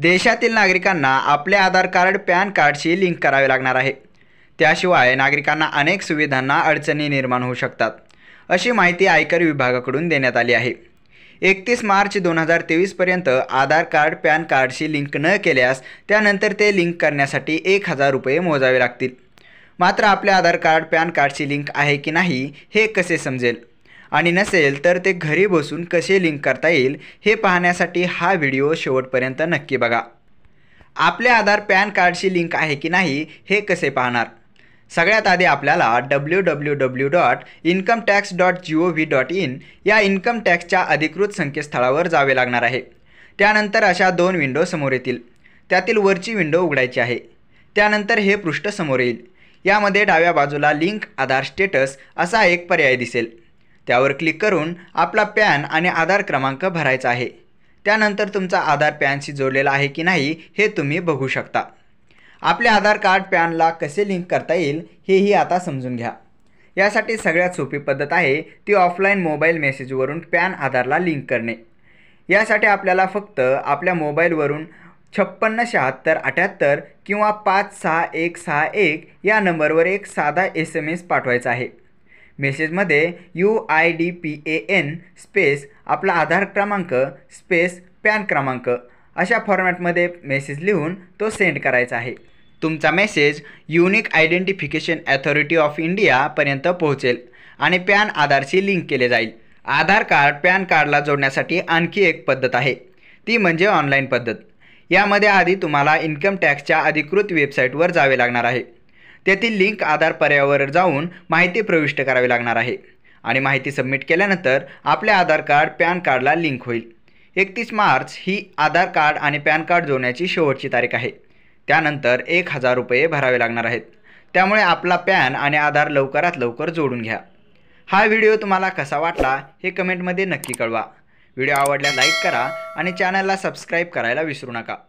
देशातील नागरिकांना आपले आधार कार्ड पॅन कार्डशी लिंक करावे लागणार आहे त्याशिवाय नागरिकांना अनेक सुविधांना अडचणी निर्माण होऊ शकतात अशी माहिती आयकर विभागाकडून देण्यात आली आहे एकतीस मार्च दोन हजार तेवीसपर्यंत आधार कार्ड पॅन कार्डशी लिंक न केल्यास त्यानंतर ते लिंक करण्यासाठी एक हजार रुपये मोजावे लागतील मात्र आपले आधार कार्ड पॅन कार्डशी लिंक आहे की नाही हे कसे समजेल आणि नसेल तर ते घरी बसून कसे लिंक करता येईल हे पाहण्यासाठी हा व्हिडिओ शेवटपर्यंत नक्की बघा आपले आधार पॅन कार्डशी लिंक आहे की नाही हे कसे पाहणार सगळ्यात आधी आपल्याला W W W dot income tax dot G O V dot in या इन्कम टॅक्सच्या अधिकृत संकेतस्थळावर जावे लागणार आहे त्यानंतर अशा दोन विंडो समोर येतील त्यातील वरची विंडो उघडायची आहे त्यानंतर हे पृष्ठ समोर येईल यामध्ये डाव्या बाजूला लिंक आधार स्टेटस असा एक पर्याय दिसेल त्यावर क्लिक करून आपला पॅन आणि आधार क्रमांक भरायचा आहे त्यानंतर तुमचा आधार पॅनशी जोडलेला आहे की नाही हे तुम्ही बघू शकता आपले आधार कार्ड पॅनला कसे लिंक करता येईल हेही आता समजून घ्या यासाठी सगळ्यात सोपी पद्धत आहे ती ऑफलाईन मोबाईल मेसेजवरून पॅन आधारला लिंक करणे यासाठी आपल्याला फक्त आपल्या मोबाईलवरून छप्पन्न शहात्तर अठ्याहत्तर किंवा पाच सहा एक सहा एक या नंबरवर एक साधा एस एम एस पाठवायचा आहे मेसेजमध्ये U I D P A N space आपला आधार क्रमांक स्पेस पॅन क्रमांक अशा फॉर्मॅटमध्ये मेसेज लिहून तो सेंड करायचा आहे तुमचा message unique identification authority of इंडियापर्यंत पोहोचेल आणि पॅन आधारशी लिंक केले जाईल आधार कार्ड पॅन कार्डला जोडण्यासाठी आणखी एक पद्धत आहे ती म्हणजे ऑनलाईन पद्धत यामध्ये आधी तुम्हाला इन्कम टॅक्सच्या अधिकृत वेबसाईटवर जावे लागणार आहे तेथील लिंक आधार पर्यावर जाऊन माहिती प्रविष्ट करावी लागणार आहे आणि माहिती सबमिट केल्यानंतर आपले आधार कार्ड पॅन कार्डला लिंक होईल एकतीस मार्च ही आधार कार्ड आणि पॅन कार्ड जोडण्याची शेवटची तारीख आहे त्यानंतर एक हजार रुपये भरावे लागणार आहेत त्यामुळे आपला पॅन आणि आधार लवकरात लवकर जोडून घ्या हा व्हिडिओ तुम्हाला कसा वाटला हे कमेंटमध्ये नक्की कळवा व्हिडिओ आवडल्या लाईक करा आणि चॅनलला सबस्क्राईब करायला विसरू नका